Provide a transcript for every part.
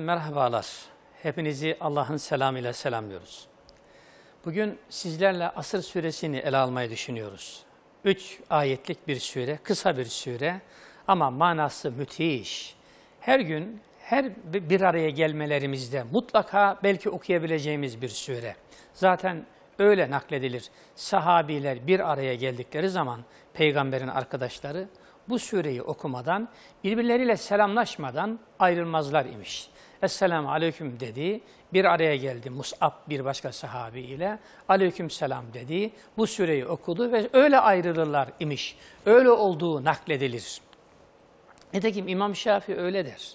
merhabalar. Hepinizi Allah'ın selamıyla selamlıyoruz. Bugün sizlerle Asır suresini ele almayı düşünüyoruz. Üç ayetlik bir sure, kısa bir sure ama manası müthiş. Her gün, her bir araya gelmelerimizde mutlaka belki okuyabileceğimiz bir sure. Zaten öyle nakledilir. Sahabiler bir araya geldikleri zaman peygamberin arkadaşları bu sureyi okumadan, birbirleriyle selamlaşmadan ayrılmazlar imiş. Esselamu Aleyküm dedi. Bir araya geldi Mus'ab bir başka sahabi ile. Aleyküm selam dedi. Bu süreyi okudu ve öyle ayrılırlar imiş. Öyle olduğu nakledilir. Nitekim İmam Şafii öyle der.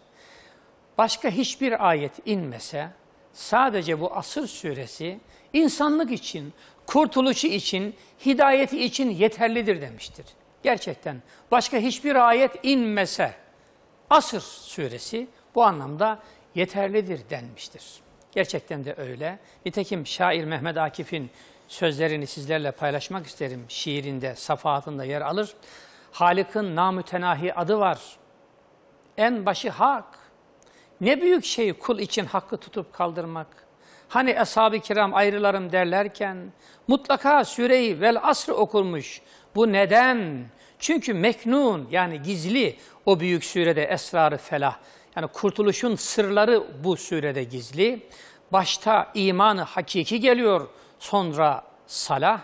Başka hiçbir ayet inmese sadece bu asır suresi insanlık için, kurtuluşu için, hidayeti için yeterlidir demiştir. Gerçekten başka hiçbir ayet inmese asır suresi bu anlamda yeterlidir denmiştir. Gerçekten de öyle. Nitekim şair Mehmet Akif'in sözlerini sizlerle paylaşmak isterim. Şiirinde, safahatında yer alır. Halik'in namütenahi adı var. En başı hak. Ne büyük şey kul için hakkı tutup kaldırmak. Hani ashab-ı kiram ayrılarım derlerken mutlaka süreyi vel asrı okurmuş. Bu neden? Çünkü meknun yani gizli o büyük sürede esrarı felah. Yani kurtuluşun sırları bu surede gizli. Başta imanı hakiki geliyor, sonra salah.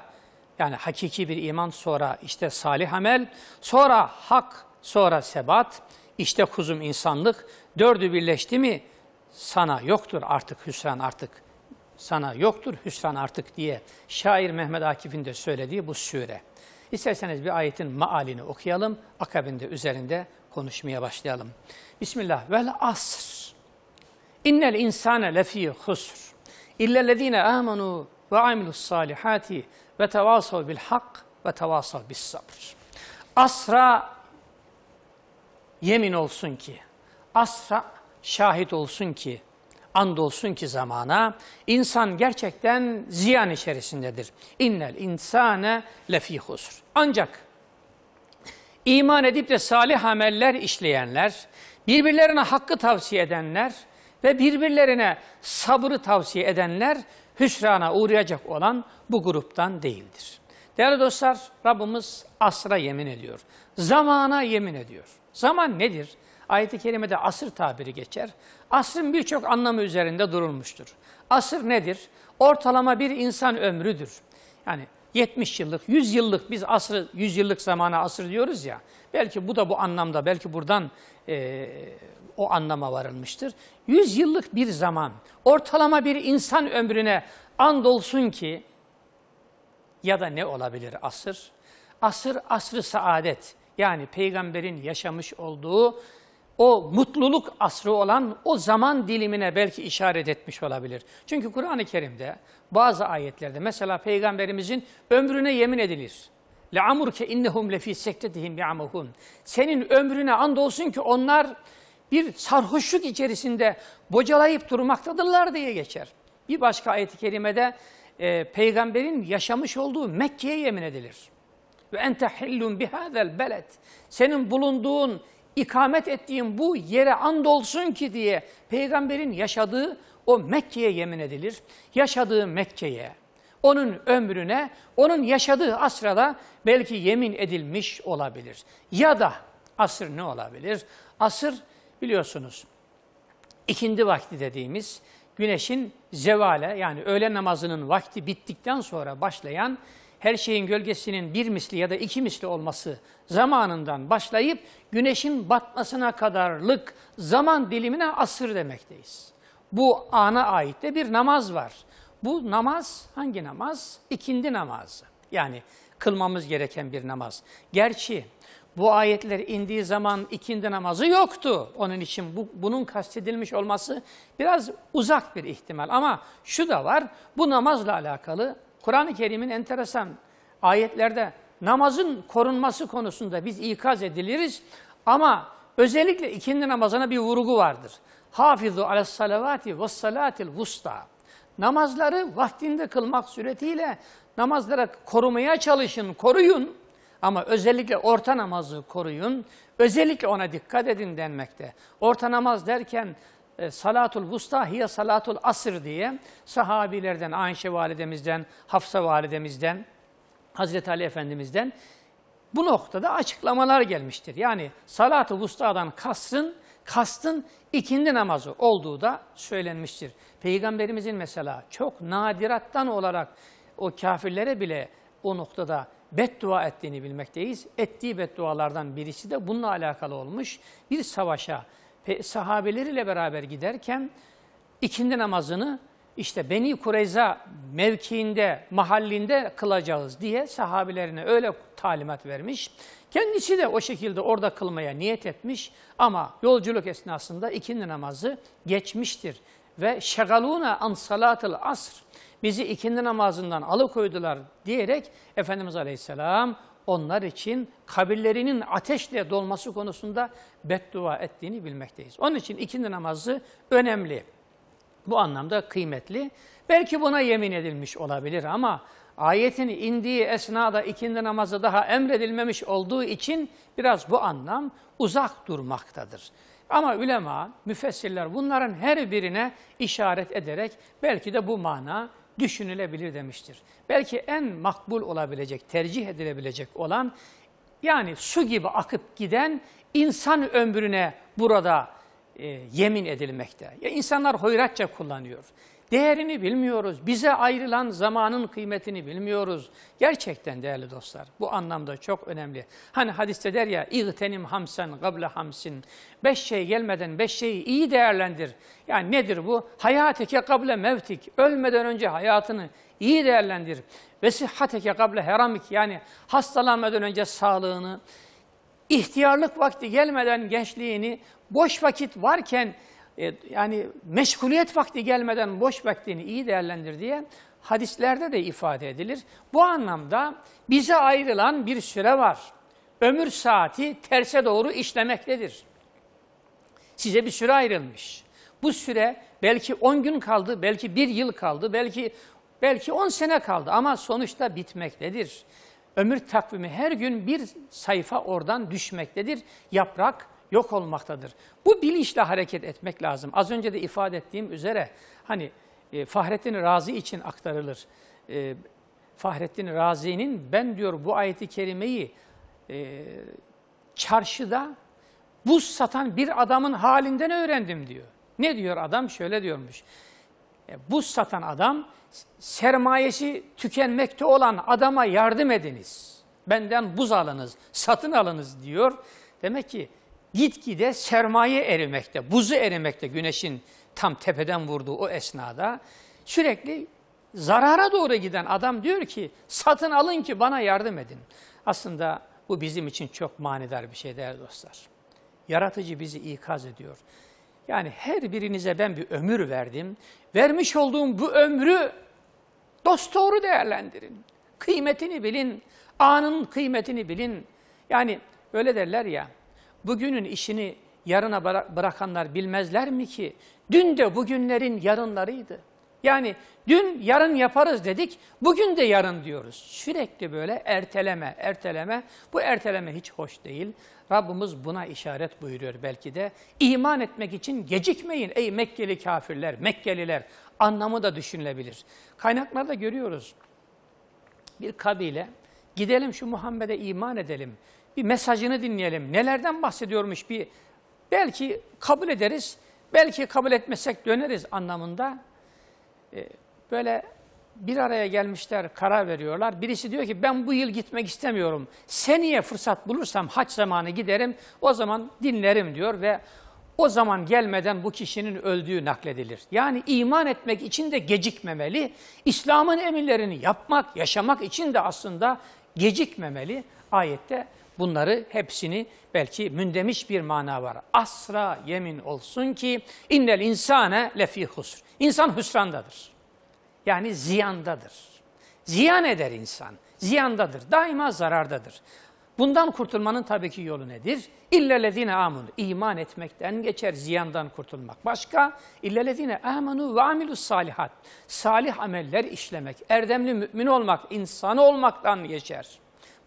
Yani hakiki bir iman sonra işte salih amel, sonra hak, sonra sebat. işte kuzum insanlık. Dördü birleşti mi sana yoktur artık hüsran artık. Sana yoktur hüsran artık diye şair Mehmet Akif'in de söylediği bu sure. İsterseniz bir ayetin maalini okuyalım. Akabinde üzerinde konuşmaya başlayalım. Bismillah. Vel asr. İnnel insane lefî husr. İllellezîne âmenû ve amilus salihati ve tevasav bil hak ve tevasav bis sabr. Asra yemin olsun ki, asra şahit olsun ki, and olsun ki zamana insan gerçekten ziyan içerisindedir. İnnel insane lefî husr. Ancak iman edip de salih ameller işleyenler, birbirlerine hakkı tavsiye edenler ve birbirlerine sabrı tavsiye edenler hüsrana uğrayacak olan bu gruptan değildir. Değerli dostlar, Rabbimiz asra yemin ediyor. Zamana yemin ediyor. Zaman nedir? Ayet-i kerimede asır tabiri geçer. Asrın birçok anlamı üzerinde durulmuştur. Asır nedir? Ortalama bir insan ömrüdür. Yani 70 yıllık, 100 yıllık biz asrı, 100 yıllık zamana asır diyoruz ya. Belki bu da bu anlamda, belki buradan e, o anlama varılmıştır. 100 yıllık bir zaman, ortalama bir insan ömrüne andolsun ki ya da ne olabilir asır? Asır, asrı saadet. Yani peygamberin yaşamış olduğu o mutluluk asrı olan o zaman dilimine belki işaret etmiş olabilir. Çünkü Kur'an-ı Kerim'de bazı ayetlerde mesela peygamberimizin ömrüne yemin edilir. Le amur amurke innehum lefi sektetihim ya'mahun. Senin ömrüne andolsun ki onlar bir sarhoşluk içerisinde bocalayıp durmaktadırlar diye geçer. Bir başka ayet-i kerimede e, peygamberin yaşamış olduğu Mekke'ye yemin edilir. Ve ente hillun bihazel beled. Senin bulunduğun ikamet ettiğim bu yere andolsun ki diye peygamberin yaşadığı o Mekke'ye yemin edilir. Yaşadığı Mekke'ye, onun ömrüne, onun yaşadığı asrada belki yemin edilmiş olabilir. Ya da asır ne olabilir? Asır biliyorsunuz ikindi vakti dediğimiz güneşin zevale yani öğle namazının vakti bittikten sonra başlayan her şeyin gölgesinin bir misli ya da iki misli olması zamanından başlayıp güneşin batmasına kadarlık zaman dilimine asır demekteyiz. Bu ana ait de bir namaz var. Bu namaz hangi namaz? İkindi namazı. Yani kılmamız gereken bir namaz. Gerçi bu ayetler indiği zaman ikindi namazı yoktu. Onun için bu, bunun kastedilmiş olması biraz uzak bir ihtimal. Ama şu da var, bu namazla alakalı Kur'an-ı Kerim'in enteresan ayetlerde namazın korunması konusunda biz ikaz ediliriz ama özellikle ikindi namazına bir vurgu vardır. Hafizu alas salavati ve salatil vusta. Namazları vaktinde kılmak suretiyle namazları korumaya çalışın, koruyun. Ama özellikle orta namazı koruyun, özellikle ona dikkat edin denmekte. Orta namaz derken e, salatul vusta hiye salatul asır diye sahabilerden, Ayşe validemizden, Hafsa validemizden, Hazreti Ali Efendimiz'den bu noktada açıklamalar gelmiştir. Yani Salatul vustadan kastın, kastın ikindi namazı olduğu da söylenmiştir. Peygamberimizin mesela çok nadirattan olarak o kafirlere bile o noktada beddua ettiğini bilmekteyiz. Ettiği beddualardan birisi de bununla alakalı olmuş. Bir savaşa sahabeleriyle beraber giderken ikindi namazını işte Beni Kureyza mevkiinde, mahallinde kılacağız diye sahabelerine öyle talimat vermiş. Kendisi de o şekilde orada kılmaya niyet etmiş ama yolculuk esnasında ikindi namazı geçmiştir. Ve şegaluna an salatil asr bizi ikindi namazından alıkoydular diyerek Efendimiz Aleyhisselam onlar için kabirlerinin ateşle dolması konusunda beddua ettiğini bilmekteyiz. Onun için ikindi namazı önemli. Bu anlamda kıymetli. Belki buna yemin edilmiş olabilir ama ayetin indiği esnada ikindi namazı daha emredilmemiş olduğu için biraz bu anlam uzak durmaktadır. Ama ülema, müfessirler bunların her birine işaret ederek belki de bu mana düşünülebilir demiştir. Belki en makbul olabilecek, tercih edilebilecek olan yani su gibi akıp giden insan ömrüne burada e, yemin edilmekte. Ya insanlar hoyratça kullanıyor. Değerini bilmiyoruz. Bize ayrılan zamanın kıymetini bilmiyoruz. Gerçekten değerli dostlar bu anlamda çok önemli. Hani hadiste der ya İğtenim hamsen gable hamsin. Beş şey gelmeden beş şeyi iyi değerlendir. Yani nedir bu? Hayatike gable mevtik. Ölmeden önce hayatını iyi değerlendir. Ve sıhhateke gable heramik. Yani hastalanmadan önce sağlığını, ihtiyarlık vakti gelmeden gençliğini, boş vakit varken e, yani meşguliyet vakti gelmeden boş vaktini iyi değerlendir diye hadislerde de ifade edilir. Bu anlamda bize ayrılan bir süre var. Ömür saati terse doğru işlemektedir. Size bir süre ayrılmış. Bu süre belki 10 gün kaldı, belki bir yıl kaldı, belki belki 10 sene kaldı ama sonuçta bitmektedir. Ömür takvimi her gün bir sayfa oradan düşmektedir. Yaprak yok olmaktadır. Bu bilinçle hareket etmek lazım. Az önce de ifade ettiğim üzere hani e, Fahrettin Razi için aktarılır. E, Fahrettin Razi'nin ben diyor bu ayeti kerimeyi e, çarşıda buz satan bir adamın halinden öğrendim diyor. Ne diyor adam? Şöyle diyormuş. E, buz satan adam sermayesi tükenmekte olan adama yardım ediniz. Benden buz alınız, satın alınız diyor. Demek ki gitgide sermaye erimekte, buzu erimekte güneşin tam tepeden vurduğu o esnada sürekli zarara doğru giden adam diyor ki satın alın ki bana yardım edin. Aslında bu bizim için çok manidar bir şey değerli dostlar. Yaratıcı bizi ikaz ediyor. Yani her birinize ben bir ömür verdim. Vermiş olduğum bu ömrü dost doğru değerlendirin. Kıymetini bilin. Anın kıymetini bilin. Yani öyle derler ya Bugünün işini yarına bırakanlar bilmezler mi ki? Dün de bugünlerin yarınlarıydı. Yani dün yarın yaparız dedik, bugün de yarın diyoruz. Sürekli böyle erteleme, erteleme. Bu erteleme hiç hoş değil. Rabbimiz buna işaret buyuruyor belki de. İman etmek için gecikmeyin ey Mekkeli kafirler, Mekkeliler. Anlamı da düşünülebilir. Kaynaklarda görüyoruz. Bir kabile, gidelim şu Muhammed'e iman edelim bir mesajını dinleyelim. Nelerden bahsediyormuş bir belki kabul ederiz, belki kabul etmesek döneriz anlamında. Ee, böyle bir araya gelmişler, karar veriyorlar. Birisi diyor ki ben bu yıl gitmek istemiyorum. Seneye fırsat bulursam haç zamanı giderim, o zaman dinlerim diyor ve o zaman gelmeden bu kişinin öldüğü nakledilir. Yani iman etmek için de gecikmemeli, İslam'ın emirlerini yapmak, yaşamak için de aslında gecikmemeli ayette bunları hepsini belki mündemiş bir mana var. Asra yemin olsun ki innel insane lefi husr. İnsan hüsrandadır. Yani ziyandadır. Ziyan eder insan. Ziyandadır. Daima zarardadır. Bundan kurtulmanın tabii ki yolu nedir? İllellezine amun, iman etmekten geçer ziyandan kurtulmak. Başka? İllellezine amanu ve amilus salihat. Salih ameller işlemek, erdemli mümin olmak, insan olmaktan geçer.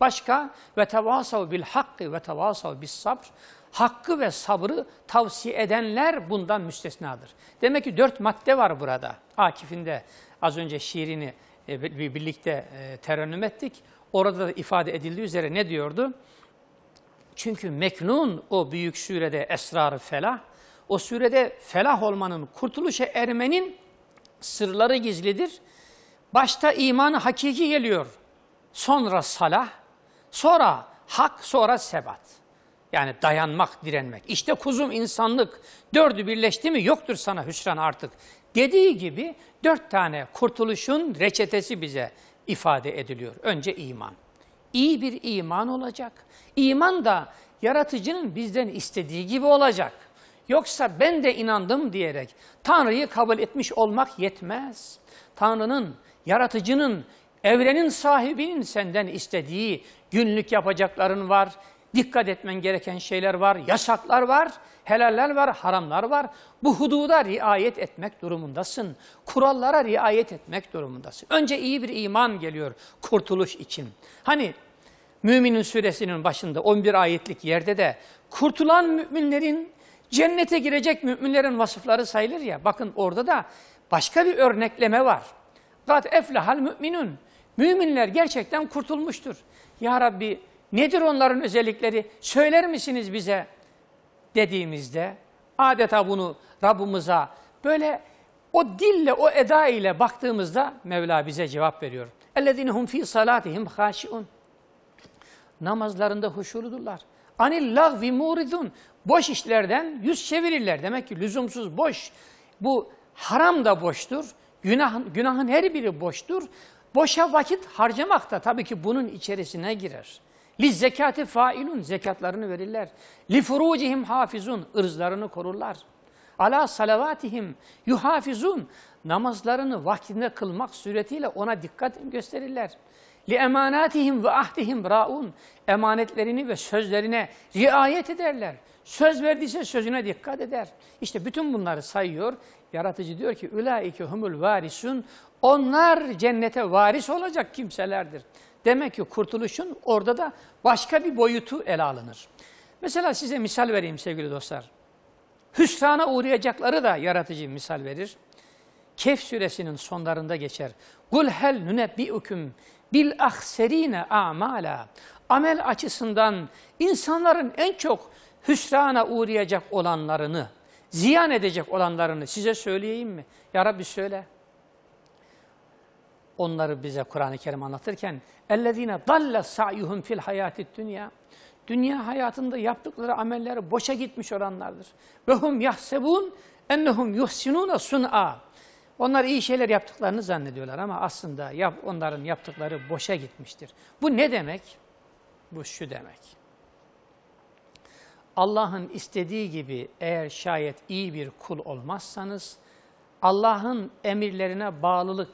Başka ve tevasav bil hakkı ve tevasav bis sabr. Hakkı ve sabrı tavsiye edenler bundan müstesnadır. Demek ki dört madde var burada. Akif'in de az önce şiirini e, birlikte e, terennüm ettik. Orada da ifade edildiği üzere ne diyordu? Çünkü meknun o büyük surede esrarı felah. O surede felah olmanın, kurtuluşa ermenin sırları gizlidir. Başta imanı hakiki geliyor. Sonra salah, Sonra hak, sonra sebat. Yani dayanmak, direnmek. İşte kuzum insanlık. Dördü birleşti mi yoktur sana hüsran artık. Dediği gibi dört tane kurtuluşun reçetesi bize ifade ediliyor. Önce iman. İyi bir iman olacak. İman da yaratıcının bizden istediği gibi olacak. Yoksa ben de inandım diyerek Tanrı'yı kabul etmiş olmak yetmez. Tanrı'nın, yaratıcının, evrenin sahibinin senden istediği günlük yapacakların var, dikkat etmen gereken şeyler var, yasaklar var, helaller var, haramlar var. Bu hududa riayet etmek durumundasın. Kurallara riayet etmek durumundasın. Önce iyi bir iman geliyor kurtuluş için. Hani Müminin suresinin başında 11 ayetlik yerde de kurtulan müminlerin cennete girecek müminlerin vasıfları sayılır ya. Bakın orada da başka bir örnekleme var. Kat eflahal müminun. Müminler gerçekten kurtulmuştur. Ya Rabbi nedir onların özellikleri söyler misiniz bize dediğimizde adeta bunu Rabbimize böyle o dille o eda ile baktığımızda Mevla bize cevap veriyor. اَلَّذِينَ fi salatihim صَلَاتِهِمْ Namazlarında huşuludurlar. Anil lagvi muridun. Boş işlerden yüz çevirirler. Demek ki lüzumsuz boş. Bu haram da boştur. Günah, günahın her biri boştur. Boşa vakit harcamak da tabii ki bunun içerisine girer. Li zekati failun zekatlarını verirler. Li furucihim hafizun ırzlarını korurlar. Ala salavatihim yuhafizun namazlarını vaktinde kılmak suretiyle ona dikkat gösterirler. Li emanatihim ve ahdihim raun emanetlerini ve sözlerine riayet ederler. Söz verdiyse sözüne dikkat eder. İşte bütün bunları sayıyor. Yaratıcı diyor ki ulaike humul varisun. Onlar cennete varis olacak kimselerdir. Demek ki kurtuluşun orada da başka bir boyutu ele alınır. Mesela size misal vereyim sevgili dostlar. Hüsrana uğrayacakları da yaratıcı misal verir. Kehf suresinin sonlarında geçer. Kul hel nunebbiukum bil ahserine amala. Amel açısından insanların en çok hüsrana uğrayacak olanlarını, ziyan edecek olanlarını size söyleyeyim mi? Ya Rabbi söyle. Onları bize Kur'an-ı Kerim anlatırken اَلَّذ۪ينَ ضَلَّ سَعْيُهُمْ fil الْحَيَاتِ dünya. Dünya hayatında yaptıkları amelleri boşa gitmiş olanlardır. وَهُمْ يَحْسَبُونَ اَنَّهُمْ يُحْسِنُونَ sun'a. Onlar iyi şeyler yaptıklarını zannediyorlar ama aslında onların yaptıkları boşa gitmiştir. Bu ne demek? Bu şu demek. Allah'ın istediği gibi eğer şayet iyi bir kul olmazsanız, Allah'ın emirlerine bağlılık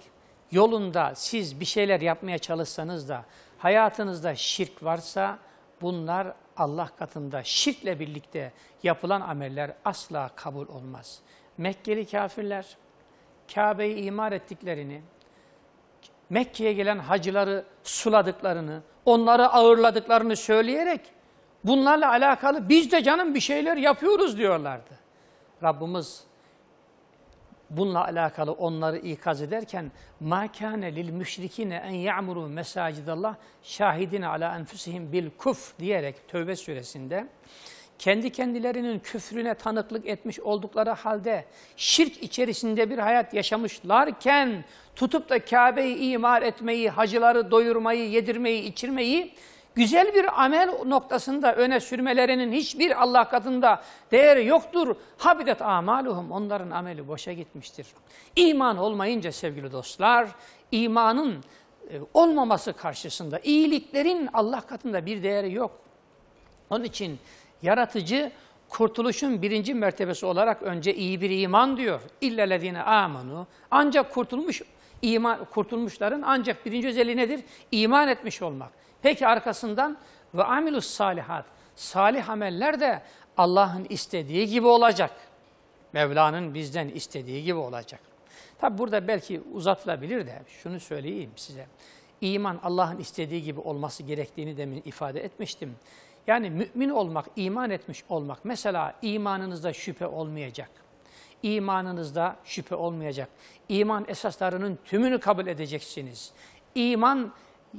yolunda siz bir şeyler yapmaya çalışsanız da hayatınızda şirk varsa bunlar Allah katında şirkle birlikte yapılan ameller asla kabul olmaz. Mekkeli kafirler Kabe'yi imar ettiklerini, Mekke'ye gelen hacıları suladıklarını, onları ağırladıklarını söyleyerek Bunlarla alakalı biz de canım bir şeyler yapıyoruz diyorlardı. Rabbimiz bununla alakalı onları ikaz ederken Ma'kane lil müşrikine en ya'muru mesacidallah şahidine ala enfusihim bil kuf diyerek Tövbe suresinde kendi kendilerinin küfrüne tanıklık etmiş oldukları halde şirk içerisinde bir hayat yaşamışlarken tutup da Kabe'yi imar etmeyi, hacıları doyurmayı, yedirmeyi, içirmeyi güzel bir amel noktasında öne sürmelerinin hiçbir Allah katında değeri yoktur. Habidet amaluhum onların ameli boşa gitmiştir. İman olmayınca sevgili dostlar, imanın e, olmaması karşısında iyiliklerin Allah katında bir değeri yok. Onun için yaratıcı kurtuluşun birinci mertebesi olarak önce iyi bir iman diyor. İllellezine amanu. Ancak kurtulmuş iman kurtulmuşların ancak birinci özelliği nedir? İman etmiş olmak. Peki arkasından ve amilus salihat. Salih ameller de Allah'ın istediği gibi olacak. Mevla'nın bizden istediği gibi olacak. Tabi burada belki uzatılabilir de şunu söyleyeyim size. İman Allah'ın istediği gibi olması gerektiğini demin ifade etmiştim. Yani mümin olmak, iman etmiş olmak. Mesela imanınızda şüphe olmayacak. İmanınızda şüphe olmayacak. İman esaslarının tümünü kabul edeceksiniz. İman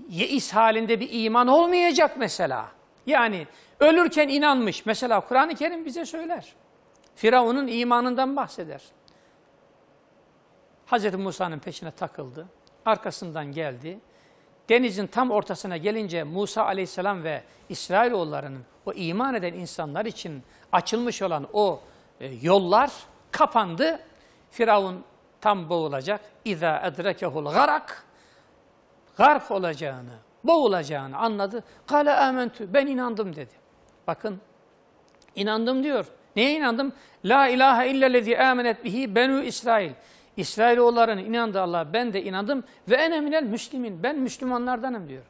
yeis halinde bir iman olmayacak mesela. Yani ölürken inanmış. Mesela Kur'an-ı Kerim bize söyler. Firavun'un imanından bahseder. Hazreti Musa'nın peşine takıldı. Arkasından geldi. Denizin tam ortasına gelince Musa aleyhisselam ve İsrailoğullarının o iman eden insanlar için açılmış olan o e, yollar kapandı. Firavun tam boğulacak. İza edrekehul garak garf olacağını, boğulacağını anladı. Kale amentü, ben inandım dedi. Bakın, inandım diyor. Neye inandım? La ilahe illellezi amenet bihi benu İsrail. İsrailoğulların inandı Allah, ben de inandım ve en eminel müslimin. Ben Müslümanlardanım diyor.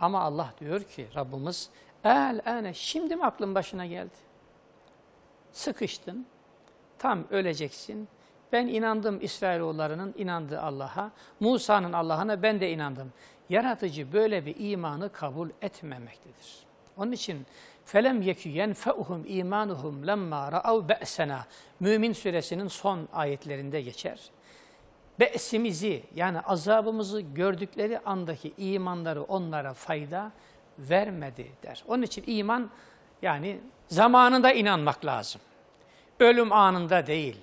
Ama Allah diyor ki Rabbimiz el ene şimdi mi aklın başına geldi? Sıkıştın, tam öleceksin. Ben inandım İsrailoğullarının inandığı Allah'a, Musa'nın Allah'ına ben de inandım yaratıcı böyle bir imanı kabul etmemektedir. Onun için felem yekü yenfeuhum imanuhum lemma ra'av be'sena Mümin suresinin son ayetlerinde geçer. Be'simizi yani azabımızı gördükleri andaki imanları onlara fayda vermedi der. Onun için iman yani zamanında inanmak lazım. Ölüm anında değil.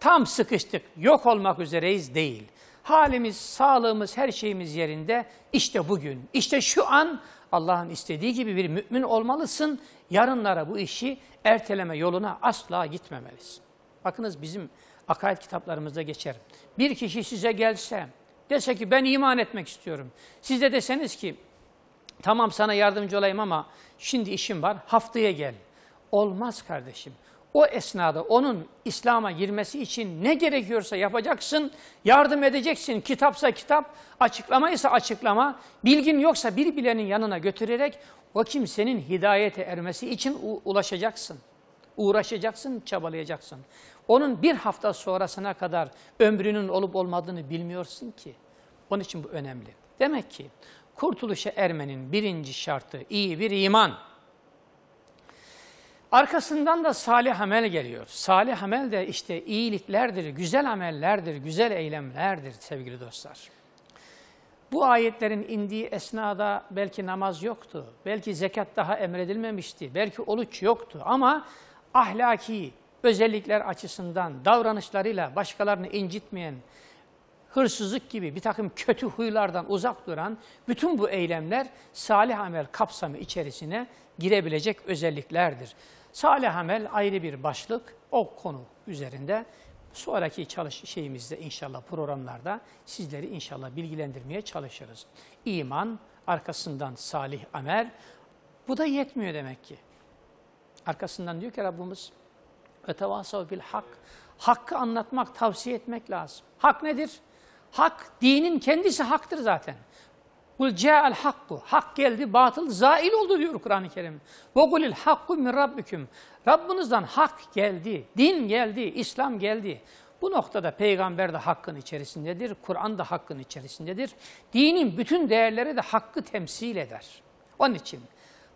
Tam sıkıştık, yok olmak üzereyiz değil. Halimiz, sağlığımız, her şeyimiz yerinde. İşte bugün, işte şu an Allah'ın istediği gibi bir mümin olmalısın. Yarınlara bu işi erteleme yoluna asla gitmemelisin. Bakınız bizim akaid kitaplarımızda geçer. Bir kişi size gelse, dese ki ben iman etmek istiyorum. Siz de deseniz ki tamam sana yardımcı olayım ama şimdi işim var haftaya gel. Olmaz kardeşim. O esnada onun İslam'a girmesi için ne gerekiyorsa yapacaksın, yardım edeceksin. Kitapsa kitap, açıklama ise açıklama, bilgin yoksa bir bilenin yanına götürerek o kimsenin hidayete ermesi için ulaşacaksın. Uğraşacaksın, çabalayacaksın. Onun bir hafta sonrasına kadar ömrünün olup olmadığını bilmiyorsun ki. Onun için bu önemli. Demek ki kurtuluşa ermenin birinci şartı iyi bir iman. Arkasından da salih amel geliyor. Salih amel de işte iyiliklerdir, güzel amellerdir, güzel eylemlerdir sevgili dostlar. Bu ayetlerin indiği esnada belki namaz yoktu, belki zekat daha emredilmemişti, belki oluç yoktu ama ahlaki özellikler açısından davranışlarıyla başkalarını incitmeyen, hırsızlık gibi bir takım kötü huylardan uzak duran bütün bu eylemler salih amel kapsamı içerisine girebilecek özelliklerdir. Salih amel ayrı bir başlık. O konu üzerinde sonraki çalış şeyimizde inşallah programlarda sizleri inşallah bilgilendirmeye çalışırız. İman, arkasından salih amel. Bu da yetmiyor demek ki. Arkasından diyor ki Rabbimiz ve bil hak. Hakkı anlatmak, tavsiye etmek lazım. Hak nedir? Hak dinin kendisi haktır zaten. Kul ca'al hakku. Hak geldi, batıl zail oldu diyor Kur'an-ı Kerim. Ve kulil hakku min rabbiküm. Rabbinizden hak geldi, din geldi, İslam geldi. Bu noktada peygamber de hakkın içerisindedir, Kur'an da hakkın içerisindedir. Dinin bütün değerleri de hakkı temsil eder. Onun için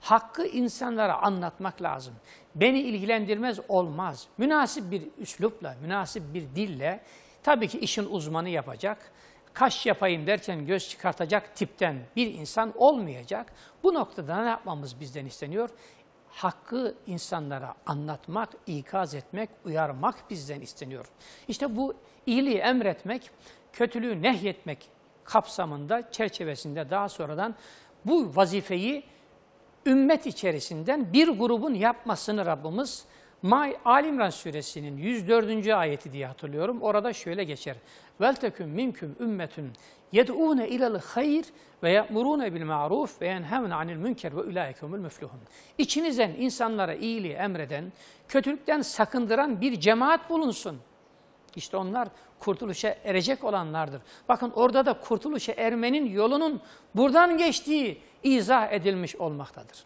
hakkı insanlara anlatmak lazım. Beni ilgilendirmez olmaz. Münasip bir üslupla, münasip bir dille tabii ki işin uzmanı yapacak kaş yapayım derken göz çıkartacak tipten bir insan olmayacak. Bu noktada ne yapmamız bizden isteniyor? Hakkı insanlara anlatmak, ikaz etmek, uyarmak bizden isteniyor. İşte bu iyiliği emretmek, kötülüğü nehyetmek kapsamında, çerçevesinde daha sonradan bu vazifeyi ümmet içerisinden bir grubun yapmasını Rabbimiz May Alimran suresinin 104. ayeti diye hatırlıyorum. Orada şöyle geçer. Velteküm minkum ümmetün yed'ûne ilel hayr ve ye'murûne bil ma'ruf ve yenhevne anil münker ve ulâikemül müflühün. İçinizden insanlara iyiliği emreden, kötülükten sakındıran bir cemaat bulunsun. İşte onlar kurtuluşa erecek olanlardır. Bakın orada da kurtuluşa ermenin yolunun buradan geçtiği izah edilmiş olmaktadır.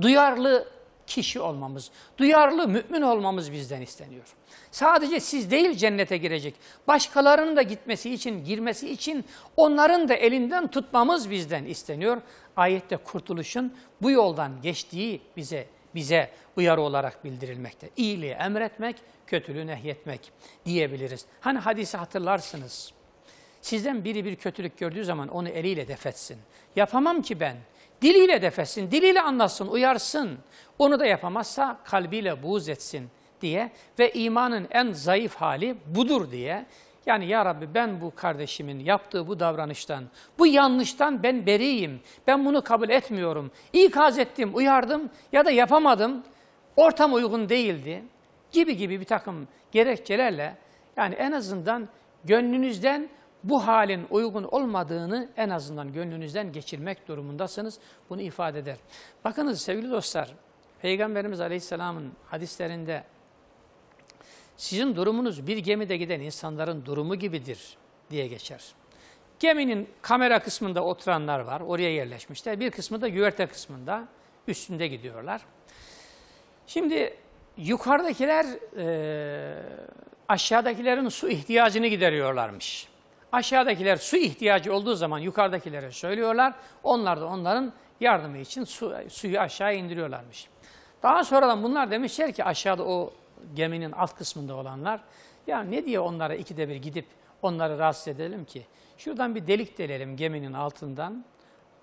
Duyarlı kişi olmamız, duyarlı mümin olmamız bizden isteniyor. Sadece siz değil cennete girecek, başkalarının da gitmesi için, girmesi için onların da elinden tutmamız bizden isteniyor. Ayette kurtuluşun bu yoldan geçtiği bize bize uyarı olarak bildirilmekte. İyiliği emretmek, kötülüğü nehyetmek diyebiliriz. Hani hadisi hatırlarsınız. Sizden biri bir kötülük gördüğü zaman onu eliyle defetsin. Yapamam ki ben. Diliyle defesin, diliyle anlatsın, uyarsın. Onu da yapamazsa kalbiyle buğz etsin diye ve imanın en zayıf hali budur diye. Yani ya Rabbi ben bu kardeşimin yaptığı bu davranıştan, bu yanlıştan ben beriyim. Ben bunu kabul etmiyorum. İkaz ettim, uyardım ya da yapamadım. Ortam uygun değildi gibi gibi bir takım gerekçelerle yani en azından gönlünüzden bu halin uygun olmadığını en azından gönlünüzden geçirmek durumundasınız. Bunu ifade eder. Bakınız sevgili dostlar, Peygamberimiz Aleyhisselam'ın hadislerinde sizin durumunuz bir gemide giden insanların durumu gibidir diye geçer. Geminin kamera kısmında oturanlar var, oraya yerleşmişler. Bir kısmı da güverte kısmında, üstünde gidiyorlar. Şimdi yukarıdakiler e, aşağıdakilerin su ihtiyacını gideriyorlarmış. Aşağıdakiler su ihtiyacı olduğu zaman yukarıdakilere söylüyorlar. Onlar da onların yardımı için su, suyu aşağı indiriyorlarmış. Daha sonradan bunlar demişler ki aşağıda o geminin alt kısmında olanlar ya ne diye onlara ikide bir gidip onları rahatsız edelim ki? Şuradan bir delik delelim geminin altından.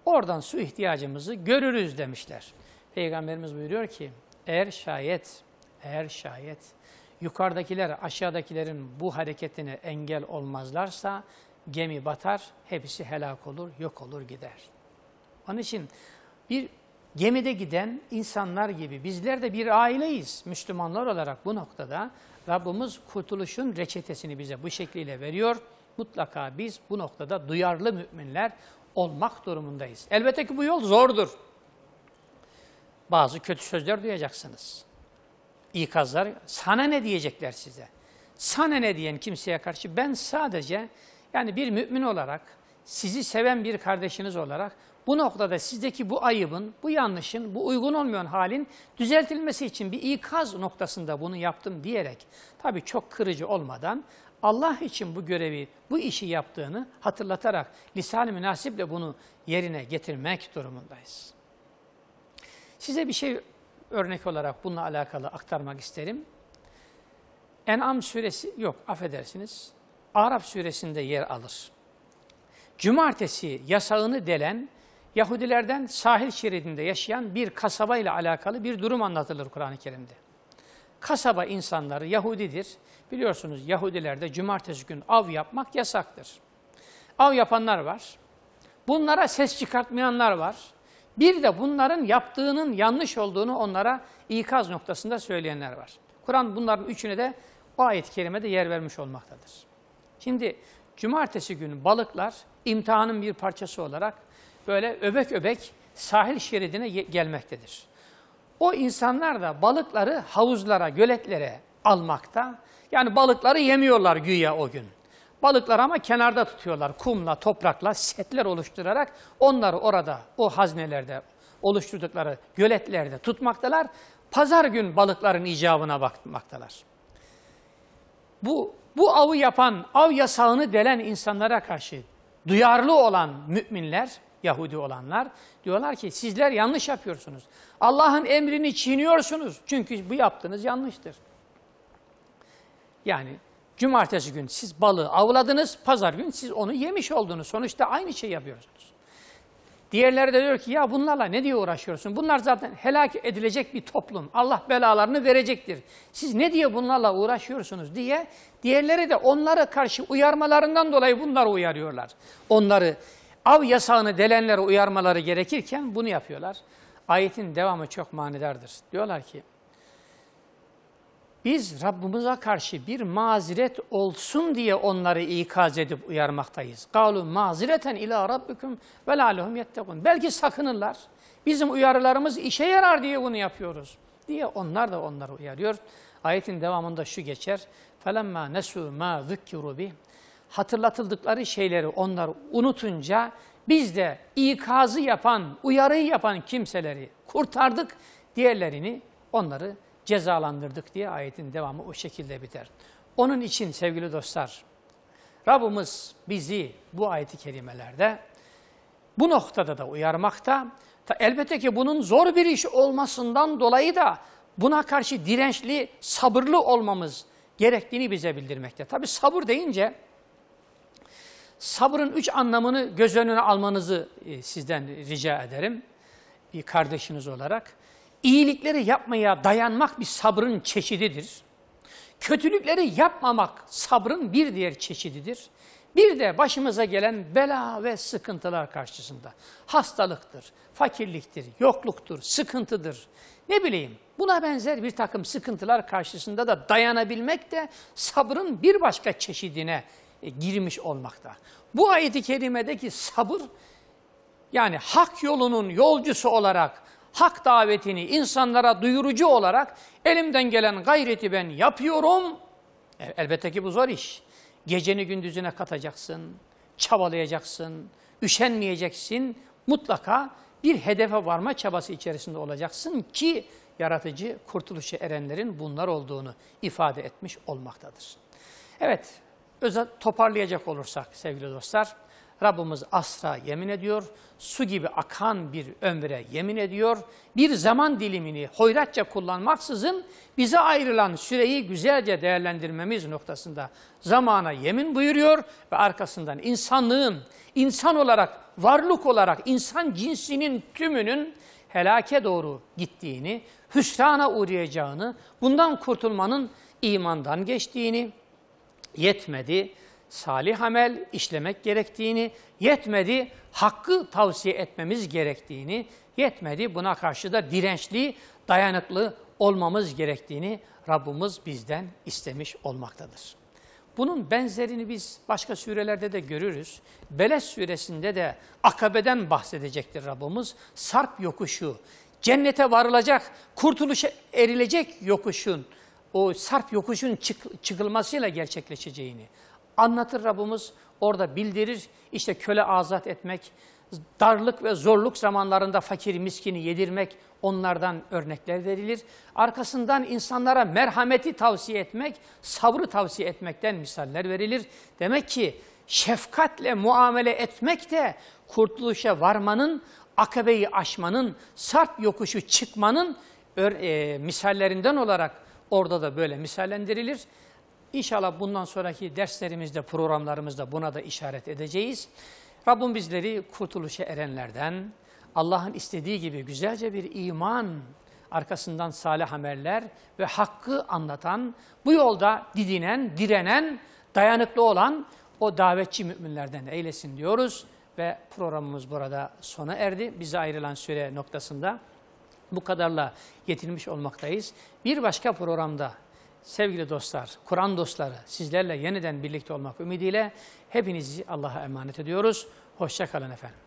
Oradan su ihtiyacımızı görürüz demişler. Peygamberimiz buyuruyor ki eğer şayet, eğer şayet yukarıdakiler aşağıdakilerin bu hareketine engel olmazlarsa gemi batar, hepsi helak olur, yok olur gider. Onun için bir gemide giden insanlar gibi bizler de bir aileyiz Müslümanlar olarak bu noktada. Rabbimiz kurtuluşun reçetesini bize bu şekliyle veriyor. Mutlaka biz bu noktada duyarlı müminler olmak durumundayız. Elbette ki bu yol zordur. Bazı kötü sözler duyacaksınız ikazlar sana ne diyecekler size? Sana ne diyen kimseye karşı ben sadece yani bir mümin olarak sizi seven bir kardeşiniz olarak bu noktada sizdeki bu ayıbın, bu yanlışın, bu uygun olmayan halin düzeltilmesi için bir ikaz noktasında bunu yaptım diyerek tabii çok kırıcı olmadan Allah için bu görevi, bu işi yaptığını hatırlatarak lisan-ı münasiple bunu yerine getirmek durumundayız. Size bir şey örnek olarak bununla alakalı aktarmak isterim. En'am suresi, yok affedersiniz, Arap suresinde yer alır. Cumartesi yasağını delen Yahudilerden sahil şeridinde yaşayan bir kasaba ile alakalı bir durum anlatılır Kur'an-ı Kerim'de. Kasaba insanları Yahudidir. Biliyorsunuz Yahudilerde cumartesi gün av yapmak yasaktır. Av yapanlar var. Bunlara ses çıkartmayanlar var. Bir de bunların yaptığının yanlış olduğunu onlara ikaz noktasında söyleyenler var. Kur'an bunların üçüne de o ayet-i kerimede yer vermiş olmaktadır. Şimdi cumartesi günü balıklar imtihanın bir parçası olarak böyle öbek öbek sahil şeridine gelmektedir. O insanlar da balıkları havuzlara, göletlere almakta. Yani balıkları yemiyorlar güya o gün. Balıklar ama kenarda tutuyorlar. Kumla, toprakla setler oluşturarak onları orada, o haznelerde oluşturdukları göletlerde tutmaktalar. Pazar gün balıkların icabına bakmaktalar. Bu, bu avı yapan, av yasağını delen insanlara karşı duyarlı olan müminler, Yahudi olanlar diyorlar ki sizler yanlış yapıyorsunuz. Allah'ın emrini çiğniyorsunuz. Çünkü bu yaptığınız yanlıştır. Yani Cumartesi gün siz balığı avladınız, pazar gün siz onu yemiş oldunuz. Sonuçta aynı şey yapıyorsunuz. Diğerleri de diyor ki ya bunlarla ne diye uğraşıyorsun? Bunlar zaten helak edilecek bir toplum. Allah belalarını verecektir. Siz ne diye bunlarla uğraşıyorsunuz diye diğerleri de onlara karşı uyarmalarından dolayı bunları uyarıyorlar. Onları av yasağını delenlere uyarmaları gerekirken bunu yapıyorlar. Ayetin devamı çok manidardır. Diyorlar ki biz Rabbimize karşı bir mazeret olsun diye onları ikaz edip uyarmaktayız. Galu mazireten ila rabbikum ve la'lehum yettekun. Belki sakınırlar. Bizim uyarılarımız işe yarar diye bunu yapıyoruz diye onlar da onları uyarıyor. Ayetin devamında şu geçer. Felemma nesu ma zukkiru Hatırlatıldıkları şeyleri onlar unutunca biz de ikazı yapan, uyarıyı yapan kimseleri kurtardık. Diğerlerini onları cezalandırdık diye ayetin devamı o şekilde biter. Onun için sevgili dostlar, Rabbimiz bizi bu ayeti kerimelerde bu noktada da uyarmakta. Elbette ki bunun zor bir iş olmasından dolayı da buna karşı dirençli, sabırlı olmamız gerektiğini bize bildirmekte. Tabi sabır deyince sabrın üç anlamını göz önüne almanızı e, sizden rica ederim bir e, kardeşiniz olarak. İyilikleri yapmaya dayanmak bir sabrın çeşididir. Kötülükleri yapmamak sabrın bir diğer çeşididir. Bir de başımıza gelen bela ve sıkıntılar karşısında. Hastalıktır, fakirliktir, yokluktur, sıkıntıdır. Ne bileyim buna benzer bir takım sıkıntılar karşısında da dayanabilmek de sabrın bir başka çeşidine e, girmiş olmakta. Bu ayeti kerimedeki sabır yani hak yolunun yolcusu olarak hak davetini insanlara duyurucu olarak elimden gelen gayreti ben yapıyorum. E, elbette ki bu zor iş. Geceni gündüzüne katacaksın, çabalayacaksın, üşenmeyeceksin. Mutlaka bir hedefe varma çabası içerisinde olacaksın ki yaratıcı kurtuluşa erenlerin bunlar olduğunu ifade etmiş olmaktadır. Evet, özel toparlayacak olursak sevgili dostlar, Rabbimiz asra yemin ediyor, su gibi akan bir ömre yemin ediyor. Bir zaman dilimini hoyratça kullanmaksızın bize ayrılan süreyi güzelce değerlendirmemiz noktasında zamana yemin buyuruyor ve arkasından insanlığın, insan olarak, varlık olarak, insan cinsinin tümünün helake doğru gittiğini, hüsrana uğrayacağını, bundan kurtulmanın imandan geçtiğini yetmedi salih amel işlemek gerektiğini, yetmedi hakkı tavsiye etmemiz gerektiğini, yetmedi buna karşı da dirençli, dayanıklı olmamız gerektiğini Rabbimiz bizden istemiş olmaktadır. Bunun benzerini biz başka surelerde de görürüz. Beles suresinde de akabeden bahsedecektir Rabbimiz. Sarp yokuşu, cennete varılacak, kurtuluşa erilecek yokuşun, o sarp yokuşun çık çıkılmasıyla gerçekleşeceğini, anlatır Rabbimiz, orada bildirir. İşte köle azat etmek, darlık ve zorluk zamanlarında fakir miskini yedirmek onlardan örnekler verilir. Arkasından insanlara merhameti tavsiye etmek, sabrı tavsiye etmekten misaller verilir. Demek ki şefkatle muamele etmek de kurtuluşa varmanın, akabeyi aşmanın, sert yokuşu çıkmanın e, misallerinden olarak orada da böyle misallendirilir. İnşallah bundan sonraki derslerimizde, programlarımızda buna da işaret edeceğiz. Rabbim bizleri kurtuluşa erenlerden, Allah'ın istediği gibi güzelce bir iman arkasından salih ameller ve hakkı anlatan, bu yolda didinen, direnen, dayanıklı olan o davetçi müminlerden eylesin diyoruz. Ve programımız burada sona erdi. Bize ayrılan süre noktasında bu kadarla yetinmiş olmaktayız. Bir başka programda Sevgili dostlar, Kur'an dostları sizlerle yeniden birlikte olmak ümidiyle hepinizi Allah'a emanet ediyoruz. Hoşçakalın efendim.